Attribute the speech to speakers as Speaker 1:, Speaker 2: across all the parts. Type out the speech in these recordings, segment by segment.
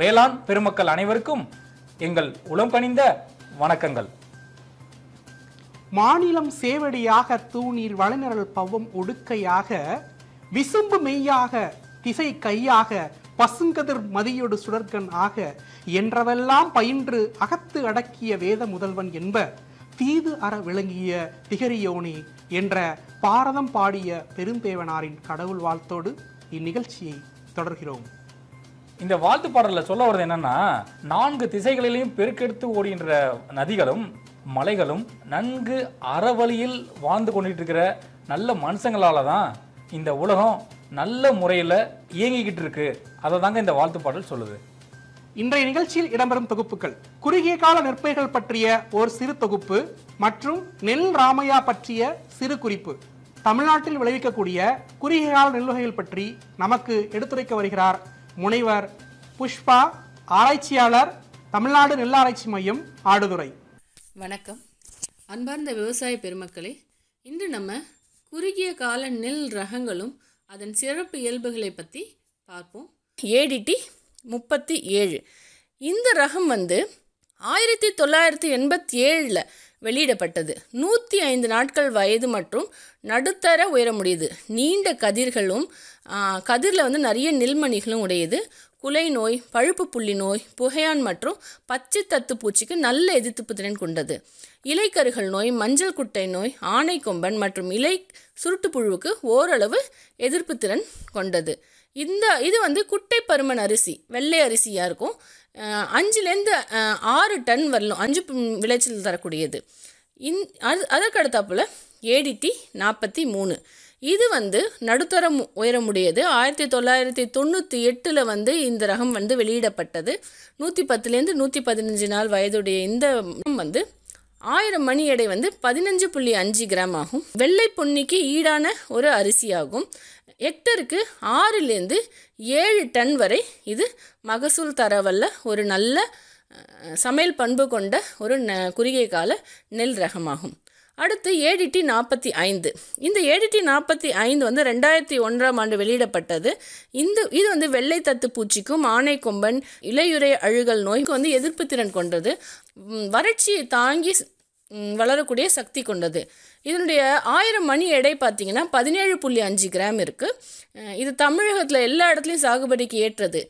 Speaker 1: வேளாண் பெருமக்கள் அனைவருக்கும் எங்கள் உளம் கனிந்த
Speaker 2: வணக்கங்கள் மாநிலம் சேவடியாக தூணீர் வளநிரல் பவம் ஒடுக்கையாக விசும்பு மெய்யாக திசை கையாக பசுங்கதிர் மதியொடு சுடர்கன் ஆக என்றவெல்லாம் பயின்று அகத்து அடக்கிய வேத முதல்வன் என்ப தீது அற விளங்கிய திகரியோனி என்ற பாரதம் பாடிய பெரும்பேவனாரின் கடவுள் வாழ்த்தோடு இந்நிகழ்ச்சியை தொடர்கிறோம்
Speaker 1: இந்த வாழ்த்து பாடலில் சொல்ல வருது என்னன்னா நான்கு திசைகளிலையும் பெருக்கெடுத்து ஓடுகின்ற நதிகளும் மலைகளும் நன்கு அறவழியில் வாழ்ந்து கொண்டுட்டு இருக்கிற நல்ல மனுஷங்களால தான் இந்த உலகம் நல்ல முறையில் இயங்கிக்கிட்டு இருக்கு அதை தாங்க இந்த
Speaker 2: வாழ்த்து பாடல் சொல்லுது இன்றைய நிகழ்ச்சியில் இடம்பெறும் தொகுப்புகள் குறுகிய கால நற்பயிர்கள் பற்றிய ஒரு சிறு தொகுப்பு மற்றும் நெல் ராமையா பற்றிய சிறு குறிப்பு தமிழ்நாட்டில் விளைவிக்கக்கூடிய குறுகிய கால நெல் வகைகள் பற்றி நமக்கு எடுத்துரைக்க வருகிறார் முனைவர் புஷ்பா ஆராய்ச்சியாளர் தமிழ்நாடு நெல் ஆராய்ச்சி மையம் ஆடுதுறை
Speaker 3: வணக்கம் அன்பார்ந்த விவசாய பெருமக்களே இன்று நம்ம குறுகிய கால நெல் ரகங்களும் அதன் சிறப்பு இயல்புகளை பற்றி பார்ப்போம் ஏடிடி முப்பத்தி ஏழு இந்த ரகம் வந்து ஆயிரத்தி தொள்ளாயிரத்தி எண்பத்தி ஏழில் வெளியிடப்பட்டது நூற்றி ஐந்து நாட்கள் வயது மற்றும் நடுத்தர உயரமுடையது நீண்ட கதிர்களும் கதிரில் வந்து நிறைய நெல்மணிகளும் உடையது குலை நோய் பழுப்பு புள்ளி நோய் புகையான் மற்றும் பச்சை தத்து பூச்சிக்கு நல்ல எதிர்ப்பு திறன் கொண்டது இலைக்கருகள் நோய் மஞ்சள் குட்டை நோய் ஆணை கொம்பன் மற்றும் இலை சுருட்டு புழுவுக்கு ஓரளவு எதிர்ப்பு திறன் கொண்டது இந்த இது வந்து குட்டை பருமன் அரிசி வெள்ளை அரிசியாக இருக்கும் அஞ்சுலேருந்து ஆறு டன் வரலும் அஞ்சு விளைச்சல் தரக்கூடியது இந் அது போல் ஏடிடி நாற்பத்தி மூணு இது வந்து நடுத்தரம் உயரமுடையது ஆயிரத்தி தொள்ளாயிரத்தி தொண்ணூற்றி எட்டில் வந்து இந்த ரகம் வந்து வெளியிடப்பட்டது நூற்றி பத்துலேருந்து நூற்றி பதினஞ்சு நாள் வயதுடைய இந்த வந்து ஆயிரம் மணி எடை வந்து பதினஞ்சு புள்ளி அஞ்சு கிராம் ஆகும் வெள்ளை பொன்னிக்கு ஈடான ஒரு அரிசியாகும் ஹெக்டருக்கு ஆறுலேருந்து ஏழு டன் வரை இது மகசூல் தரவல்ல ஒரு நல்ல சமையல் பண்பு கொண்ட ஒரு ந குறுகிய கால நெல் ரகமாகும் அடுத்து ஏடிடி நாற்பத்தி ஐந்து இந்த ஏடிடி நாற்பத்தி ஐந்து வந்து ரெண்டாயிரத்தி ஒன்றாம் ஆண்டு வெளியிடப்பட்டது இந்த இது வந்து வெள்ளை தத்து பூச்சிக்கும் ஆனை கொம்பன் இலையுறை அழுகல் நோய்க்கு வந்து எதிர்ப்பு திறன் கொண்டது வறட்சியை தாங்கி வளரக்கூடிய சக்தி கொண்டது இதனுடைய ஆயிரம் மணி எடை பார்த்திங்கன்னா பதினேழு புள்ளி அஞ்சு கிராம் இருக்குது இது தமிழகத்தில் எல்லா இடத்துலையும் சாகுபடிக்கு ஏற்றது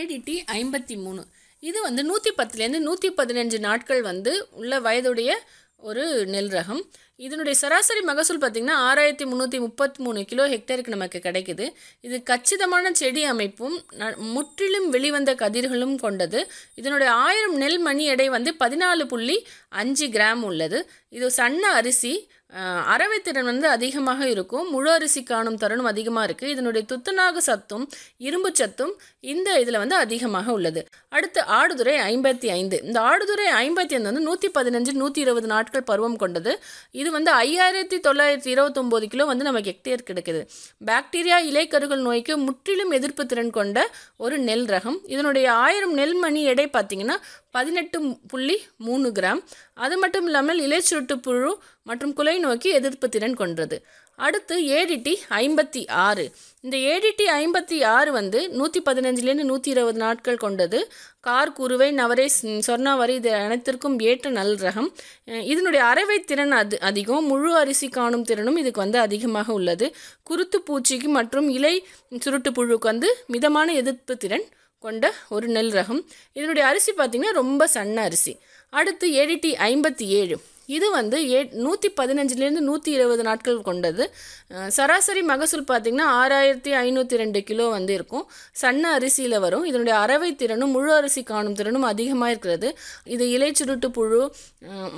Speaker 3: ஏடிடி ஐம்பத்தி மூணு இது வந்து நூற்றி பத்துலேருந்து நூற்றி பதினஞ்சு நாட்கள் வந்து உள்ள வயதுடைய ஒரு நெல் ரகம் இதனுடைய சராசரி மகசூல் பார்த்திங்கன்னா ஆறாயிரத்தி முந்நூற்றி முப்பத்தி மூணு கிலோ ஹெக்டேருக்கு நமக்கு கிடைக்குது இது கச்சிதமான செடி அமைப்பும் முற்றிலும் வெளிவந்த கதிர்களும் கொண்டது இதனுடைய ஆயிரம் நெல் மணி எடை வந்து பதினாலு புள்ளி அஞ்சு கிராம் உள்ளது இது சன்ன அரிசி அறவைத்திறன் வந்து அதிகமாக இருக்கும் முழு அரிசி காணும் தருணம் அதிகமாக இருக்குது இதனுடைய துத்துநாக சத்தும் இரும்பு சத்தும் இந்த இதில் வந்து அதிகமாக உள்ளது அடுத்து ஆடுதுறை ஐம்பத்தி ஐந்து இந்த ஆடுதுறை ஐம்பத்தி ஐந்து வந்து நூற்றி பதினஞ்சு நூற்றி இருபது நாட்கள் பருவம் கொண்டது இது வந்து ஐயாயிரத்தி தொள்ளாயிரத்தி இருபத்தொம்போது கிலோ வந்து நமக்கு எக்டேர் கிடைக்குது பாக்டீரியா இலைக்கருகள் நோய்க்கு முற்றிலும் எதிர்ப்பு திறன் கொண்ட ஒரு நெல் ரகம் இதனுடைய ஆயிரம் நெல் மணி எடை பார்த்திங்கன்னா பதினெட்டு புள்ளி மூணு கிராம் அது மட்டும் இல்லாமல் இலைச்சுருட்டு புழு மற்றும் குலை நோக்கி எதிர்ப்பு திறன் கொண்டது அடுத்து ஏடிடி ஐம்பத்தி ஆறு இந்த ஏடிடி ஐம்பத்தி ஆறு வந்து நூற்றி பதினஞ்சுலேருந்து நூற்றி இருபது நாட்கள் கொண்டது கார் குருவை நவரை சொர்ணாவரி இது அனைத்திற்கும் ஏற்ற நல் ரகம் இதனுடைய அறவை திறன் அது அதிகம் முழு அரிசி காணும் திறனும் இதுக்கு வந்து அதிகமாக உள்ளது குருத்து பூச்சிக்கு மற்றும் இலை சுருட்டு புழுக்கு வந்து மிதமான எதிர்ப்பு திறன் கொண்ட ஒரு நெல் ரகம் இதனுடைய அரிசி பார்த்திங்கன்னா ரொம்ப சன்ன அரிசி அடுத்து ஏடிடி ஐம்பத்தி ஏழு இது வந்து ஏ நூற்றி பதினஞ்சுலேருந்து நூற்றி இருபது நாட்கள் கொண்டது சராசரி மகசூல் பார்த்திங்கன்னா ஆறாயிரத்தி ஐநூற்றி ரெண்டு கிலோ வந்து இருக்கும் சன்ன அரிசியில் வரும் இதனுடைய அறவை திறனும் முழு அரிசி காணும் திறனும் அதிகமாக இருக்கிறது இது இலைச்சுருட்டு புழு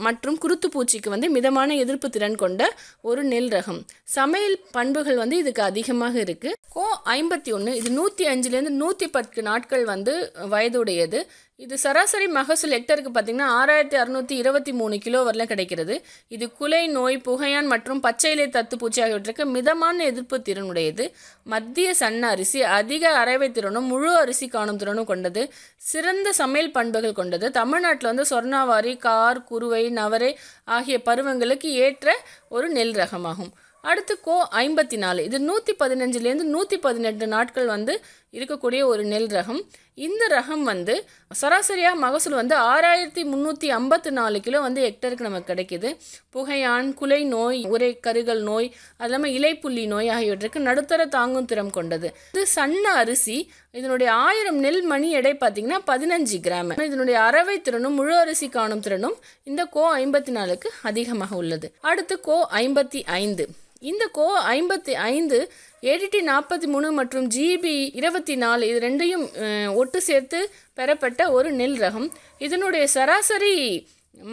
Speaker 3: மற்றும் குருத்து பூச்சிக்கு வந்து மிதமான எதிர்ப்பு திறன் கொண்ட ஒரு நெல் ரகம் சமையல் பண்புகள் வந்து இதுக்கு அதிகமாக இருக்குது கோ ஐம்பத்தி ஒன்று இது நூற்றி அஞ்சுலேருந்து நூற்றி பத்து நாட்கள் வந்து வயதுடையது இது சராசரி மகசூல் ஹெக்டருக்கு பார்த்திங்கன்னா ஆறாயிரத்தி அறுநூற்றி இருபத்தி மூணு கிலோ வரல கிடைக்கிறது இது குலை நோய் புகையான் மற்றும் பச்சை இலை தத்து பூச்சி ஆகியவற்றுக்கு மிதமான எதிர்ப்பு திறனுடையது மத்திய சன்ன அரிசி அதிக அரைவை திறனும் முழு அரிசி காணும் திறனும் கொண்டது சிறந்த சமையல் பண்புகள் கொண்டது தமிழ்நாட்டில் வந்து சொர்ணாவாரி கார் குருவை நவரை ஆகிய பருவங்களுக்கு ஏற்ற ஒரு நெல் ரகமாகும் அடுத்து கோ ஐம்பத்தி நாலு இது நூற்றி பதினஞ்சுலேருந்து நூற்றி பதினெட்டு நாட்கள் வந்து இருக்கக்கூடிய ஒரு நெல் ரகம் இந்த ரகம் வந்து சராசரியாக மகசூல் வந்து ஆறாயிரத்தி முந்நூற்றி ஐம்பத்து நாலு கிலோ வந்து ஹெக்டருக்கு நமக்கு கிடைக்கிது புகையான் குலை நோய் உரை கருகல் நோய் அது இல்லாமல் இலைப்புள்ளி நோய் ஆகியவற்றுக்கு நடுத்தர தாங்கும் திறம் கொண்டது இது சன்ன அரிசி இதனுடைய ஆயிரம் நெல் மணி எடை பார்த்திங்கன்னா பதினஞ்சு கிராம் இதனுடைய அறவை திறனும் முழு அரிசி காணும் திறனும் இந்த கோ ஐம்பத்தி நாலுக்கு அதிகமாக உள்ளது அடுத்து கோ ஐம்பத்தி ஐந்து இந்த கோ ஐம்பத்தி ஐந்து ஏடிடி நாற்பத்தி மூணு மற்றும் ஜிபி இருபத்தி நாலு இது ரெண்டையும் ஒட்டு சேர்த்து பெறப்பட்ட ஒரு நெல் ரகம் இதனுடைய சராசரி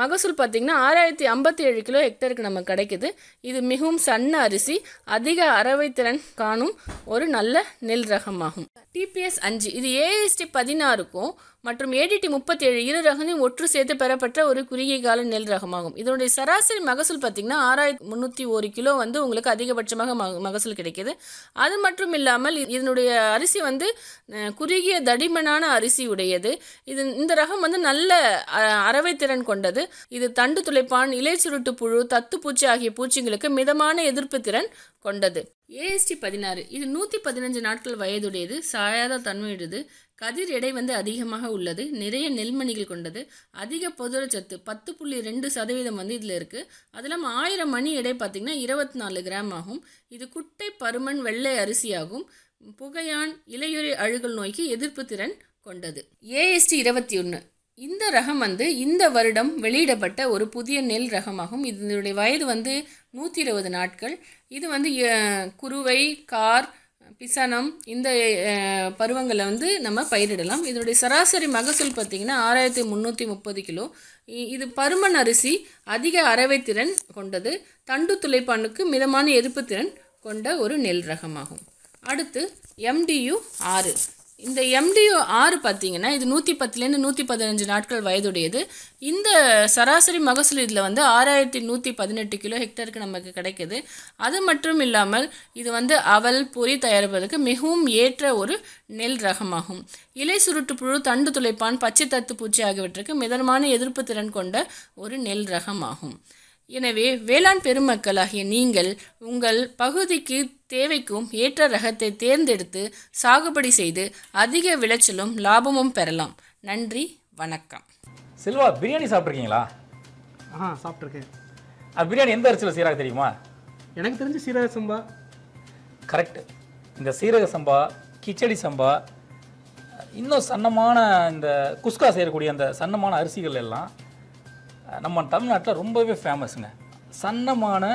Speaker 3: மகசூல் பார்த்திங்கன்னா ஆறாயிரத்தி ஐம்பத்தி ஏழு கிலோ ஹெக்டருக்கு நம்ம கிடைக்குது இது மிகவும் சன்ன அரிசி அதிக அறவை திறன் காணும் ஒரு நல்ல நெல் ரகமாகும் டிபிஎஸ் அஞ்சு இது ஏஎஸ்டி பதினாறுக்கும் மற்றும் ஏடிடி முப்பத்தி ஏழு இரு ரகங்களையும் ஒற்று சேர்த்து பெறப்பட்ட ஒரு குறுகிய கால நெல் ரகமாகும் இதனுடைய சராசரி மகசூல் பார்த்தீங்கன்னா ஆறாயிரத்தி முன்னூற்றி ஒரு கிலோ வந்து உங்களுக்கு அதிகபட்சமாக மகசூல் கிடைக்கிது அது மட்டும் இல்லாமல் இதனுடைய அரிசி வந்து குறுகிய தடிமனான அரிசி உடையது இது இந்த ரகம் வந்து நல்ல அறவை திறன் கொண்டது இது தண்டு துளைப்பான் இலை சுருட்டு புழு தத்து பூச்சி ஆகிய பூச்சிங்களுக்கு மிதமான எதிர்ப்பு திறன் கொண்டது ஏஎஸ்டி பதினாறு இது நூற்றி பதினஞ்சு நாட்கள் வயதுடையது சாயாத தன்மையுடையது கதிர் எடை வந்து அதிகமாக உள்ளது நிறைய நெல்மணிகள் கொண்டது அதிக புதரச்சத்து பத்து புள்ளி ரெண்டு சதவீதம் வந்து இதில் இருக்குது அது இல்லாமல் ஆயிரம் மணி எடை பார்த்திங்கன்னா இருபத்தி நாலு கிராம் ஆகும் இது குட்டை பருமன் வெள்ளை அரிசியாகும் புகையான் இலையுறை அழுகல் நோய்க்கு எதிர்ப்பு திறன் கொண்டது ஏஎஸ்டி இருபத்தி ஒன்று இந்த ரகம் வந்து இந்த வருடம் வெளியிடப்பட்ட ஒரு புதிய நெல் ரகமாகும் இதனுடைய வயது வந்து நூற்றி இருபது நாட்கள் இது வந்து குருவை கார் பிசானம் இந்த பருவங்களில் வந்து நம்ம பயிரிடலாம் இதனுடைய சராசரி மகசூல் பார்த்திங்கன்னா ஆறாயிரத்தி முந்நூற்றி முப்பது கிலோ இது பருமன் அரிசி அதிக அறவைத்திறன் கொண்டது தண்டு துளைப்பானுக்கு மிதமான எதிர்ப்பு திறன் கொண்ட ஒரு நெல் ரகமாகும் அடுத்து எம்டியு ஆறு இந்த எம்டிஓ ஆறு பார்த்தீங்கன்னா இது நூற்றி பத்துலேருந்து நூற்றி பதினஞ்சு நாட்கள் வயதுடையது இந்த சராசரி மகசூல் இதில் வந்து ஆறாயிரத்தி நூற்றி பதினெட்டு கிலோ ஹெக்டருக்கு நமக்கு கிடைக்கிது அது மட்டும் இல்லாமல் இது வந்து அவல் பொறி தயாரிப்பதற்கு மிகவும் ஏற்ற ஒரு நெல் ரகமாகும் இலை சுருட்டு புழு தண்டு துளைப்பான் பச்சை தத்து பூச்சி ஆகியவற்றுக்கு மிதமான எதிர்ப்பு திறன் கொண்ட ஒரு நெல் ரகமாகும் எனவே வேளாண் பெருமக்களாகிய நீங்கள் உங்கள் பகுதிக்கு தேவைக்கும் ஏற்ற ரகத்தை தேர்ந்தெடுத்து சாகுபடி செய்து அதிக விளைச்சலும் லாபமும் பெறலாம் நன்றி வணக்கம்
Speaker 1: செல்வா பிரியாணி சாப்பிட்ருக்கீங்களா
Speaker 2: ஆ சாப்பிட்ருக்கேன்
Speaker 1: அது பிரியாணி எந்த அரிசியில் சீராக தெரியுமா எனக்கு தெரிஞ்ச சீரக சம்பா கரெக்ட் இந்த சீரக சம்பா கிச்சடி சம்பா இன்னும் சன்னமான இந்த குஸ்கா செய்யக்கூடிய அந்த சன்னமான அரிசிகள் எல்லாம் நம்ம தமிழ்நாட்டில் ரொம்பவே ஃபேமஸ்ங்க சன்னமான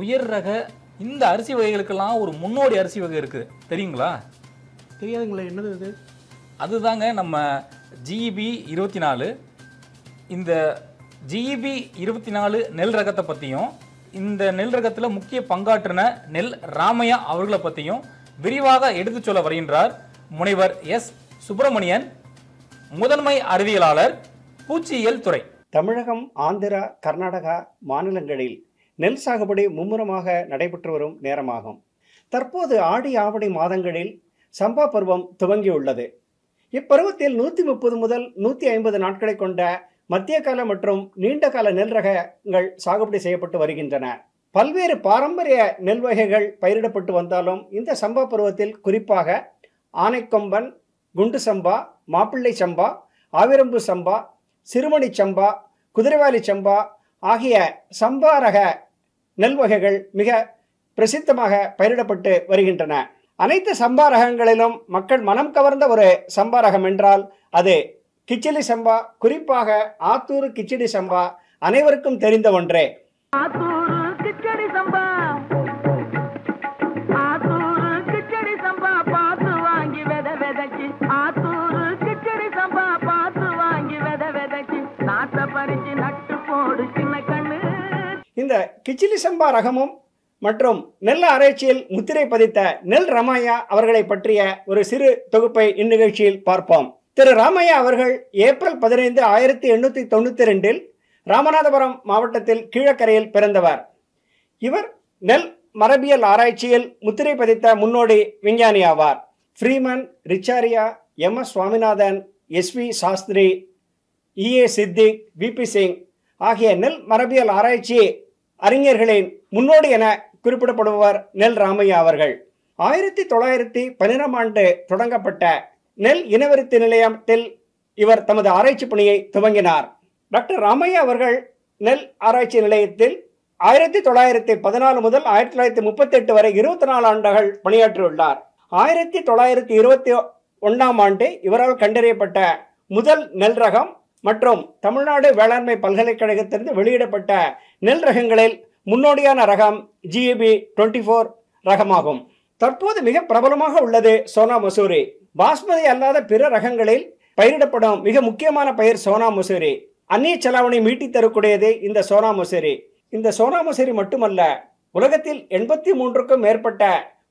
Speaker 1: உயர் ரக இந்த அரிசி வகைகளுக்கெல்லாம் ஒரு முன்னோடி அரிசி வகை இருக்குது தெரியுங்களா தெரியாதுங்களா என்னது அது அதுதாங்க நம்ம ஜிபி e இருபத்தி நாலு இந்த ஜிபி e இருபத்தி நாலு நெல் ரகத்தை பற்றியும் இந்த நெல் ரகத்தில் முக்கிய பங்காற்றின நெல் ராமையா அவர்களை பற்றியும் விரிவாக எடுத்துச் சொல்ல வருகின்றார் முனைவர் எஸ்
Speaker 4: சுப்பிரமணியன் முதன்மை அறிவியலாளர் பூச்சியியல் துறை தமிழகம் ஆந்திரா கர்நாடகா மாநிலங்களில் நெல் சாகுபடி மும்முரமாக நடைபெற்று வரும் நேரமாகும் தற்போது ஆடி ஆவணி மாதங்களில் சம்பா பருவம் துவங்கியுள்ளது இப்பருவத்தில் நூற்றி முப்பது முதல் நூற்றி ஐம்பது நாட்களை கொண்ட மத்திய கால மற்றும் நீண்ட கால நெல் ரகங்கள் சாகுபடி செய்யப்பட்டு வருகின்றன பல்வேறு பாரம்பரிய நெல் வகைகள் பயிரிடப்பட்டு வந்தாலும் இந்த சம்பா பருவத்தில் குறிப்பாக ஆனைக்கொம்பன் குண்டு சம்பா மாப்பிள்ளை சம்பா ஆவிரம்பு சம்பா சிறுமணி சம்பா குதிரைவாலி சம்பா ஆகிய சம்பா ரக நெல் வகைகள் மிக பிரசித்தமாக பயிரிடப்பட்டு வருகின்றன அனைத்து சம்பா ரகங்களிலும் மக்கள் மனம் கவர்ந்த ஒரு சம்பா ரகம் என்றால் அது கிச்சிலி சம்பா குறிப்பாக ஆத்தூர் கிச்சடி சம்பா அனைவருக்கும் தெரிந்த ஒன்றே
Speaker 2: ஆத்தூர் கிச்சடி சம்பா
Speaker 4: சேர்ந்த கிச்சிலிசம்பா ரகமும் மற்றும் நெல் ஆராய்ச்சியில் முத்திரை பதித்த நெல் ராமையா அவர்களை பற்றிய ஒரு சிறு தொகுப்பை இந்நிகழ்ச்சியில் பார்ப்போம் திரு ராமையா அவர்கள் ஏப்ரல் பதினைந்து ஆயிரத்தி எண்ணூற்றி தொண்ணூற்றி ரெண்டில் ராமநாதபுரம் மாவட்டத்தில் கீழக்கரையில் பிறந்தவர் இவர் நெல் மரபியல் ஆராய்ச்சியில் முத்திரை பதித்த முன்னோடி விஞ்ஞானி ஆவார் Freeman Richharia M S Swaminathan S V Shastri E A Siddiq B Singh ஆகிய நெல் மரபியல் ஆராய்ச்சியை அறிஞர்களின் முன்னோடி என குறிப்பிடப்படுபவர் நெல் ராமையா அவர்கள் ஆயிரத்தி தொள்ளாயிரத்தி பன்னிரெண்டாம் ஆண்டு தொடங்கப்பட்ட நெல் இனவருத்தி நிலையத்தில் இவர் தமது ஆராய்ச்சி பணியை துவங்கினார் டாக்டர் ராமையா அவர்கள் நெல் ஆராய்ச்சி நிலையத்தில் ஆயிரத்தி தொள்ளாயிரத்தி பதினாலு முதல் ஆயிரத்தி தொள்ளாயிரத்தி முப்பத்தி எட்டு வரை இருபத்தி நாலு ஆண்டுகள் பணியாற்றியுள்ளார் ஆயிரத்தி தொள்ளாயிரத்தி இருபத்தி ஒன்றாம் ஆண்டு இவரால் கண்டறியப்பட்ட முதல் நெல் ரகம் மற்றும் தமிழ்நாடு வேளாண்மை பல்கலைக்கழகத்திலிருந்து வெளியிடப்பட்ட நெல் ரகங்களில் முன்னோடியான ரகம் ஜிஏபி டுவெண்ட்டி ஃபோர் ரகமாகும் தற்போது மிக பிரபலமாக உள்ளது சோனா மசூரி பாஸ்மதி அல்லாத பிற ரகங்களில் பயிரிடப்படும் மிக முக்கியமான பயிர் சோனா மசூரி அந்நிய செலாவணி மீட்டி தரக்கூடியது இந்த சோனா மசூரி இந்த சோனா மசூரி மட்டுமல்ல உலகத்தில் எண்பத்தி மூன்றுக்கும் மேற்பட்ட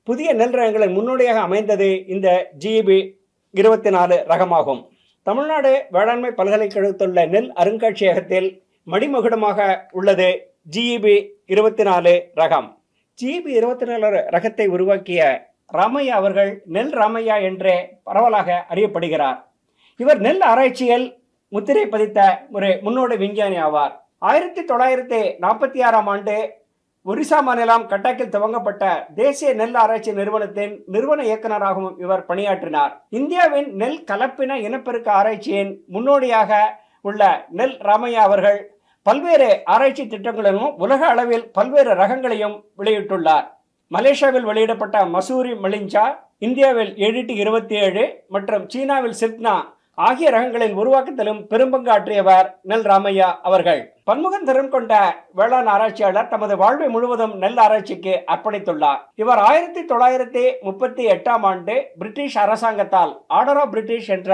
Speaker 4: புதிய நெல் ரகங்களின் முன்னோடியாக அமைந்தது இந்த ஜிபி இருபத்தி நாலு ரகமாகும் தமிழ்நாடு வேளாண்மை பல்கலைக்கழகத்துள்ள நெல் அருங்காட்சியகத்தில் மணிமகுடமாக உள்ளது ஜிஇபி e இருபத்தி நாலு ரகம் ஜிஇபி e இருபத்தி நாலு ரகத்தை உருவாக்கிய ராமையா அவர்கள் நெல் ராமையா என்றே பரவலாக அறியப்படுகிறார் இவர் நெல் ஆராய்ச்சியில் முத்திரை பதித்த ஒரு முன்னோடி விஞ்ஞானி ஆவார் ஆயிரத்தி தொள்ளாயிரத்தி நாற்பத்தி ஆறாம் ஆண்டு ஒரிசா மாநிலம் கட்டாக்கில் துவங்கப்பட்ட தேசிய நெல் ஆராய்ச்சி நிறுவனத்தின் நிறுவன இயக்குநராகவும் இவர் பணியாற்றினார் இந்தியாவின் நெல் கலப்பின இனப்பெருக்க ஆராய்ச்சியின் முன்னோடியாக உள்ள நெல் ராமையா அவர்கள் பல்வேறு ஆராய்ச்சி திட்டங்களிலும் உலக அளவில் பல்வேறு ரகங்களையும் வெளியிட்டுள்ளார் மலேசியாவில் வெளியிடப்பட்ட மசூரி மலிஞ்சா இந்தியாவில் ஏழு இருபத்தி ஏழு மற்றும் சீனாவில் சித்னா ஆகிய ரகங்களின் உருவாக்கத்திலும் பெரும்பங்காற்றியவர் நெல் ராமையா அவர்கள் பன்முகன் திறன் கொண்ட வேளாண் ஆராய்ச்சியாளர் தமது வாழ்வை முழுவதும் நெல் ஆராய்ச்சிக்கு அர்ப்பணித்துள்ளார் இவர் ஆயிரத்தி தொள்ளாயிரத்தி முப்பத்தி எட்டாம் ஆண்டு பிரிட்டிஷ் அரசாங்கத்தால் ஆர்டர் ஆஃப் பிரிட்டிஷ் என்ற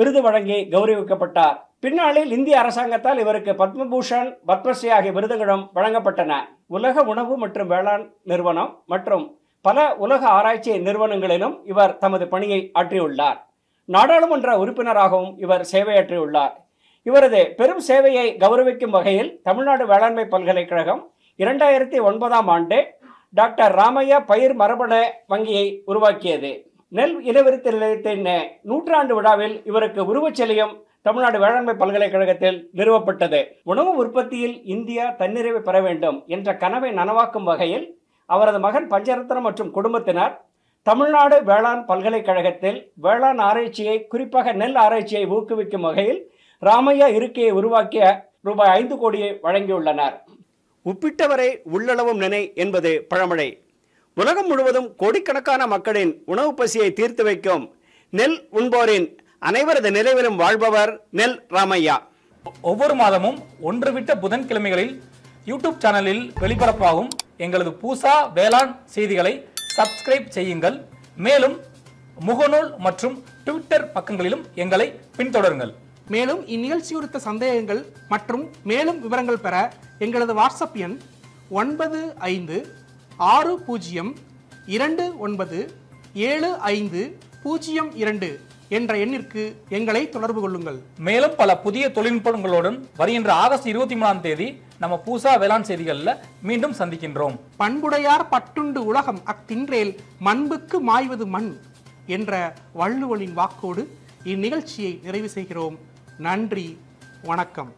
Speaker 4: விருது வழங்கி கௌரவிக்கப்பட்டார் பின்னாளில் இந்திய அரசாங்கத்தால் இவருக்கு பத்மபூஷன் பத்மஸ்ரீ ஆகிய விருதுகளும் வழங்கப்பட்டன உலக உணவு மற்றும் வேளாண் நிறுவனம் மற்றும் பல உலக ஆராய்ச்சி நிறுவனங்களிலும் இவர் தமது பணியை ஆற்றியுள்ளார் நாடாளுமன்ற உறுப்பினராகவும் இவர் சேவையாற்றியுள்ளார் இவரது பெரும் சேவையை கௌரவிக்கும் வகையில் தமிழ்நாடு வேளாண்மை பல்கலைக்கழகம் இரண்டாயிரத்தி ஒன்பதாம் ஆண்டு டாக்டர் ராமையா பயிர் மரபண வங்கியை உருவாக்கியது நெல் இனவிருத்தி நிலையத்தின் நூற்றாண்டு விழாவில் இவருக்கு உருவச்செலியும் தமிழ்நாடு வேளாண்மை பல்கலைக்கழகத்தில் நிறுவப்பட்டது உணவு உற்பத்தியில் இந்தியா தன்னிறைவு பெற வேண்டும் என்ற கனவை நனவாக்கும் வகையில் அவரது மகன் பஞ்சரத்னம் மற்றும் குடும்பத்தினர் தமிழ்நாடு வேளாண் பல்கலைக்கழகத்தில் வேளாண் ஆராய்ச்சியை குறிப்பாக நெல் ஆராய்ச்சியை ஊக்குவிக்கும் வகையில் ராமையா இருக்கையை உருவாக்கிய ரூபாய் ஐந்து கோடியை வழங்கியுள்ளனர் உப்பிட்டவரை உள்ளளவும் நினை என்பது பழமழை உலகம் முழுவதும் கோடிக்கணக்கான மக்களின் உணவு பசியை தீர்த்து வைக்கும் நெல் உண்போரின் அனைவரது நிலைவிலும் வாழ்பவர் நெல் ராமையா ஒவ்வொரு மாதமும் ஒன்று விட்ட
Speaker 1: புதன்கிழமைகளில் யூடியூப் சேனலில் வெளிபரப்பாகும் எங்களது பூசா வேளாண் செய்திகளை சப்ஸ்கிரைப் செய்யுங்கள் மேலும் முகநூல் மற்றும் ட்விட்டர் பக்கங்களிலும்
Speaker 2: எங்களை பின்தொடருங்கள் மேலும் இந்நிகழ்ச்சி குறித்த சந்தேகங்கள் மற்றும் மேலும் விவரங்கள் பெற எங்களது வாட்ஸ்அப் எண் ஒன்பது ஐந்து ஆறு பூஜ்ஜியம் இரண்டு ஒன்பது ஏழு ஐந்து பூஜ்ஜியம் இரண்டு என்ற எண்ணிற்கு எங்களை தொடர்பு கொள்ளுங்கள் மேலும் பல புதிய தொழில்நுட்பங்களுடன் வருகின்ற ஆகஸ்ட் இருபத்தி மூணாம் தேதி நம்ம பூசா வேளாண் செய்திகளில் மீண்டும் சந்திக்கின்றோம் பண்புடையார் பட்டுண்டு உலகம் அத்தின்றேல் மண்புக்கு மாய்வது மண் என்ற வள்ளுவலின் வாக்கோடு இந்நிகழ்ச்சியை நிறைவு செய்கிறோம் நன்றி வணக்கம்